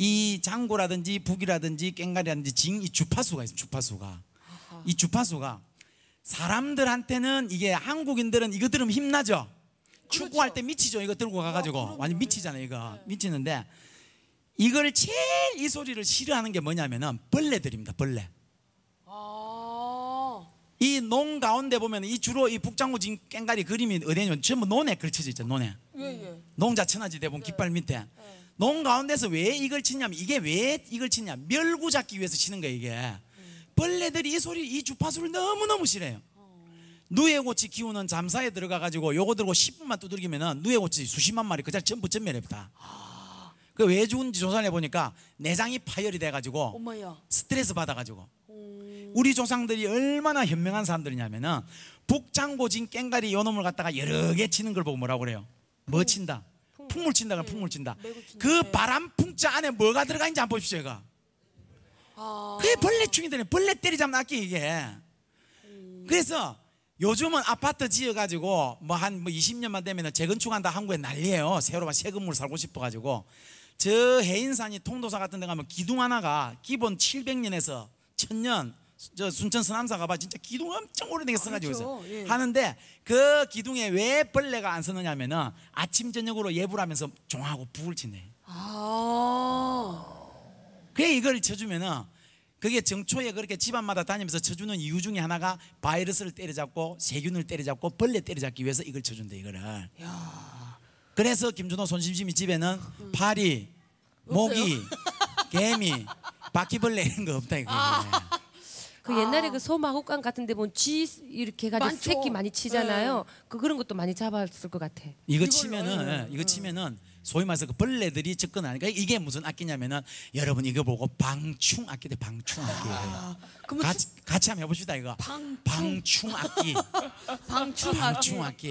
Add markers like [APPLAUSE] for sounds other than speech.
이 장고라든지 북이라든지 깽가리라든지 징 이 주파수가 있어요. 주파수가 이 주파수가 사람들한테는 이게 한국인들은 이거 들으면 힘나죠. 그렇죠. 축구할 때 미치죠. 이거 들고 가가지고 아, 완전 미치잖아요. 이거 네. 미치는데 이걸 제일 이 소리를 싫어하는 게 뭐냐면은 벌레들입니다. 벌레. 아 이농 가운데 보면 이 주로 이 북장구 진 깽가리 그림이 어디냐면 전부 논에 걸쳐져 있죠. 논에. 예, 예. 농자 천하지 대본 네. 깃발 밑에. 네. 농 가운데서 왜 이걸 치냐면 이게 왜 이걸 치냐 멸구 잡기 위해서 치는 거예요 이게 벌레들이 이 소리 이 주파수를 너무너무 싫어해요 누에고치 키우는 잠사에 들어가가지고 요거 들고 10분만 두들기면은 누에고치 수십만 마리 그자 전부 전멸합니다 그왜 죽은지 조사를 해보니까 내장이 파열이 돼가지고 어머야. 스트레스 받아가지고 우리 조상들이 얼마나 현명한 사람들이냐면은 북장고진 깽가리 요놈을 갖다가 여러 개 치는 걸 보고 뭐라고 그래요 멋친다 뭐 풍물 친다가 네. 풍물 친다. 그 네. 바람 풍자 안에 뭐가 들어가 있는지 안 보십시오, 얘가. 아. 그게 벌레충이더니 벌레 때리자면 아끼 이게. 음. 그래서 요즘은 아파트 지어가지고 뭐 한 뭐 20년만 되면 재건축한다 한국에 난리예요. 새로 막새 건물 살고 싶어가지고 저 해인산이 통도사 같은 데 가면 기둥 하나가 기본 700년에서 1000년 저 순천 서남사 가봐 진짜 기둥 엄청 오래된 게 아, 써가지고 그렇죠. 예. 하는데 그 기둥에 왜 벌레가 안 서느냐면은 아침 저녁으로 예불 하면서 종하고 북을 치네. 아. 그래 이걸 쳐주면은 그게 정초에 그렇게 집안마다 다니면서 쳐주는 이유 중에 하나가 바이러스를 때려잡고 세균을 때려잡고 벌레 때려잡기 위해서 이걸 쳐준대 이거를. 야. 그래서 김준호 손심심이 집에는 음. 파리, 모기, 개미, 바퀴벌레 이런 거 없다 이거. 아. 그 옛날에 아. 그 소마 혹강 같은 데 보면 쥐 이렇게 가지고 많죠. 새끼 많이 치잖아요. 네. 그 그런 것도 많이 잡았을 것 같아. 이거 치면은 예, 예 이거 음. 치면은 소위 말해서 그 벌레들이 접근하니까 이게 무슨 악기냐면은 여러분 이거 보고 방충 악기대 방충 악기 아, 같이 같이 한번 해봅시다 이거. 방, [LAUGHS] 방충 악기. 방충, 방충 악기.